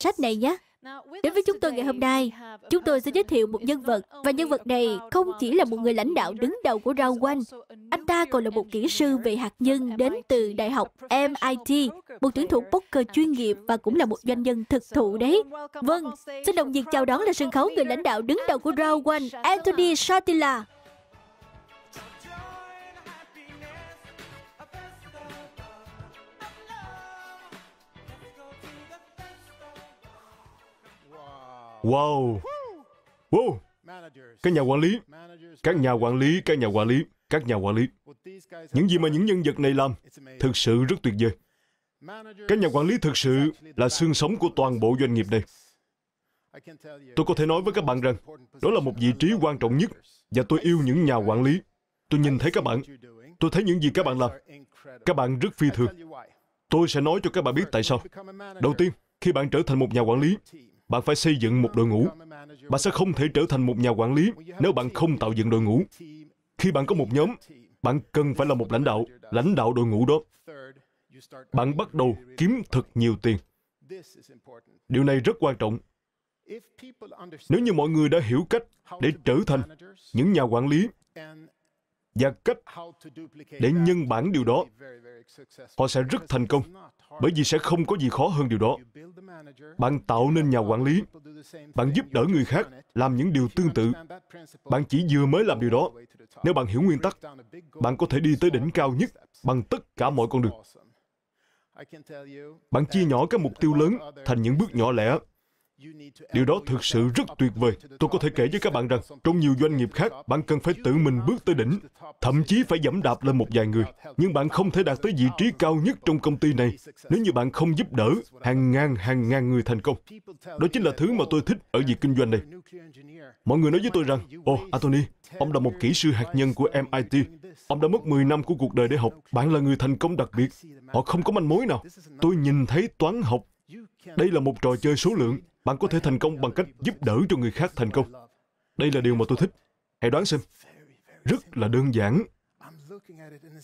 sách này nhé. Đến với chúng tôi ngày hôm nay, chúng tôi sẽ giới thiệu một nhân vật và nhân vật này không chỉ là một người lãnh đạo đứng đầu của Rao Quanh, anh ta còn là một kỹ sư về hạt nhân đến từ Đại học MIT, một tuyển thủ poker chuyên nghiệp và cũng là một doanh nhân thực thụ đấy. Vâng, xin đồng nhiệt chào đón là sân khấu người lãnh đạo đứng đầu của Rao Quanh, Anthony Shatila. Wow. Wow. Các nhà quản lý, các nhà quản lý, các nhà quản lý, các nhà quản lý. Những gì mà những nhân vật này làm thực sự rất tuyệt vời. Các nhà quản lý thực sự là xương sống của toàn bộ doanh nghiệp này. Tôi có thể nói với các bạn rằng đó là một vị trí quan trọng nhất và tôi yêu những nhà quản lý. Tôi nhìn thấy các bạn, tôi thấy những gì các bạn làm. Các bạn rất phi thường. Tôi sẽ nói cho các bạn biết tại sao. Đầu tiên, khi bạn trở thành một nhà quản lý, bạn phải xây dựng một đội ngũ. Bạn sẽ không thể trở thành một nhà quản lý nếu bạn không tạo dựng đội ngũ. Khi bạn có một nhóm, bạn cần phải là một lãnh đạo, lãnh đạo đội ngũ đó. Bạn bắt đầu kiếm thật nhiều tiền. Điều này rất quan trọng. Nếu như mọi người đã hiểu cách để trở thành những nhà quản lý và cách để nhân bản điều đó, họ sẽ rất thành công bởi vì sẽ không có gì khó hơn điều đó. Bạn tạo nên nhà quản lý, bạn giúp đỡ người khác làm những điều tương tự. Bạn chỉ vừa mới làm điều đó. Nếu bạn hiểu nguyên tắc, bạn có thể đi tới đỉnh cao nhất bằng tất cả mọi con đường. Bạn chia nhỏ các mục tiêu lớn thành những bước nhỏ lẻ Điều đó thực sự rất tuyệt vời. Tôi có thể kể với các bạn rằng, trong nhiều doanh nghiệp khác, bạn cần phải tự mình bước tới đỉnh, thậm chí phải giảm đạp lên một vài người. Nhưng bạn không thể đạt tới vị trí cao nhất trong công ty này nếu như bạn không giúp đỡ hàng ngàn hàng ngàn người thành công. Đó chính là thứ mà oh, tôi thích ở việc kinh doanh này. Mọi người nói với tôi rằng, Ồ, oh, Anthony, ông là một kỹ sư hạt nhân của MIT. Ông đã mất 10 năm của cuộc đời để học. Bạn là người thành công đặc biệt. Họ không có manh mối nào. Tôi nhìn thấy toán học đây là một trò chơi số lượng. Bạn có thể thành công bằng cách giúp đỡ cho người khác thành công. Đây là điều mà tôi thích. Hãy đoán xem. Rất là đơn giản.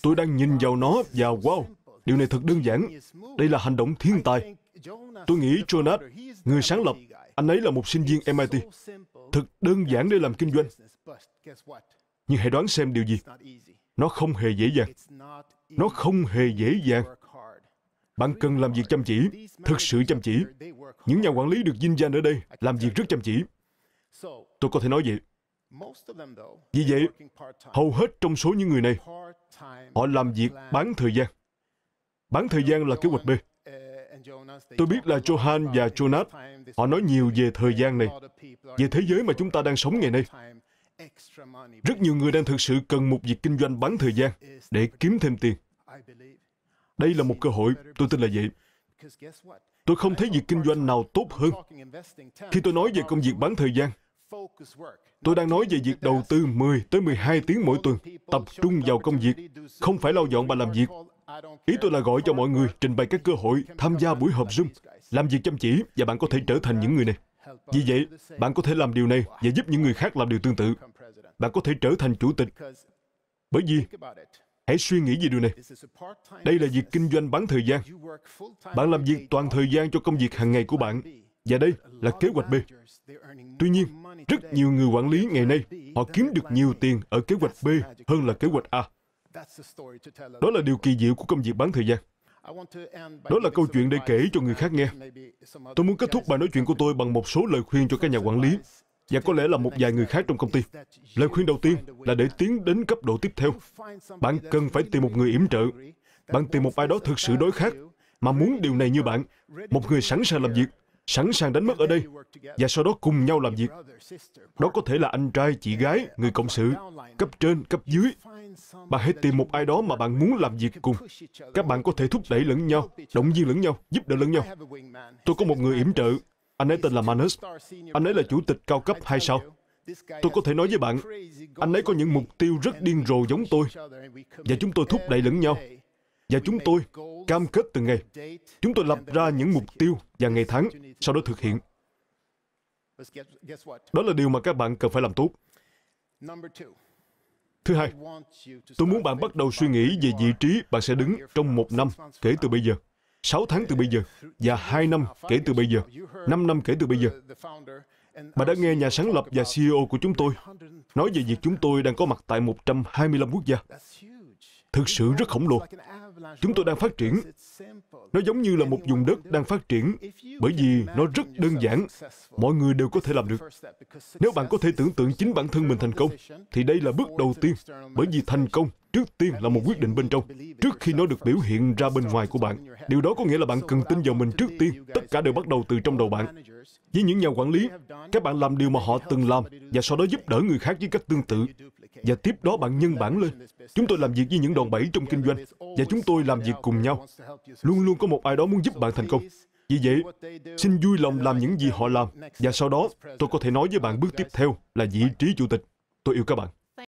Tôi đang nhìn vào nó và wow, điều này thật đơn giản. Đây là hành động thiên tài. Tôi nghĩ Jonas, người sáng lập, anh ấy là một sinh viên MIT. Thật đơn giản để làm kinh doanh. Nhưng hãy đoán xem điều gì. Nó không hề dễ dàng. Nó không hề dễ dàng. Bạn cần làm việc chăm chỉ, thực sự chăm chỉ. Những nhà quản lý được dinh danh ở đây làm việc rất chăm chỉ. Tôi có thể nói vậy. Vì vậy, hầu hết trong số những người này, họ làm việc bán thời gian. Bán thời gian là kế hoạch B. Tôi biết là Johan và Jonas, họ nói nhiều về thời gian này, về thế giới mà chúng ta đang sống ngày nay. Rất nhiều người đang thực sự cần một việc kinh doanh bán thời gian để kiếm thêm tiền. Đây là một cơ hội, tôi tin là vậy. Tôi không thấy việc kinh doanh nào tốt hơn. Khi tôi nói về công việc bán thời gian, tôi đang nói về việc đầu tư 10 tới 12 tiếng mỗi tuần, tập trung vào công việc, không phải lau dọn và làm việc. Ý tôi là gọi cho mọi người trình bày các cơ hội tham gia buổi họp Zoom, làm việc chăm chỉ và bạn có thể trở thành những người này. Vì vậy, bạn có thể làm điều này và giúp những người khác làm điều tương tự. Bạn có thể trở thành chủ tịch. Bởi vì Hãy suy nghĩ về điều này. Đây là việc kinh doanh bán thời gian. Bạn làm việc toàn thời gian cho công việc hàng ngày của bạn. Và đây là kế hoạch B. Tuy nhiên, rất nhiều người quản lý ngày nay, họ kiếm được nhiều tiền ở kế hoạch B hơn là kế hoạch A. Đó là điều kỳ diệu của công việc bán thời gian. Đó là câu chuyện để kể cho người khác nghe. Tôi muốn kết thúc bài nói chuyện của tôi bằng một số lời khuyên cho các nhà quản lý và có lẽ là một vài người khác trong công ty. Lời khuyên đầu tiên là để tiến đến cấp độ tiếp theo. Bạn cần phải tìm một người yểm trợ. Bạn tìm một ai đó thực sự đối khác, mà muốn điều này như bạn. Một người sẵn sàng làm việc, sẵn sàng đánh mất ở đây, và sau đó cùng nhau làm việc. Đó có thể là anh trai, chị gái, người cộng sự, cấp trên, cấp dưới. Bạn hãy tìm một ai đó mà bạn muốn làm việc cùng. Các bạn có thể thúc đẩy lẫn nhau, động viên lẫn nhau, giúp đỡ lẫn nhau. Tôi có một người yểm trợ, anh ấy tên là Manus. Anh ấy là chủ tịch cao cấp hay sao? Tôi có thể nói với bạn, anh ấy có những mục tiêu rất điên rồ giống tôi. Và chúng tôi thúc đẩy lẫn nhau. Và chúng tôi cam kết từng ngày. Chúng tôi lập ra những mục tiêu và ngày tháng, sau đó thực hiện. Đó là điều mà các bạn cần phải làm tốt. Thứ hai, tôi muốn bạn bắt đầu suy nghĩ về vị trí bạn sẽ đứng trong một năm kể từ bây giờ. 6 tháng từ bây giờ và 2 năm kể từ bây giờ, 5 năm kể từ bây giờ. Bà đã nghe nhà sáng lập và CEO của chúng tôi nói về việc chúng tôi đang có mặt tại 125 quốc gia. Thực sự rất khổng lồ. Chúng tôi đang phát triển. Nó giống như là một vùng đất đang phát triển bởi vì nó rất đơn giản. Mọi người đều có thể làm được. Nếu bạn có thể tưởng tượng chính bản thân mình thành công, thì đây là bước đầu tiên bởi vì thành công Trước tiên là một quyết định bên trong, trước khi nó được biểu hiện ra bên ngoài của bạn. Điều đó có nghĩa là bạn cần tin vào mình trước tiên, tất cả đều bắt đầu từ trong đầu bạn. Với những nhà quản lý, các bạn làm điều mà họ từng làm và sau đó giúp đỡ người khác với cách tương tự. Và tiếp đó bạn nhân bản lên. Chúng tôi làm việc với những đòn bẩy trong kinh doanh và chúng tôi làm việc cùng nhau. Luôn luôn có một ai đó muốn giúp bạn thành công. Vì vậy, xin vui lòng làm những gì họ làm và sau đó tôi có thể nói với bạn bước tiếp theo là vị trí chủ tịch. Tôi yêu các bạn.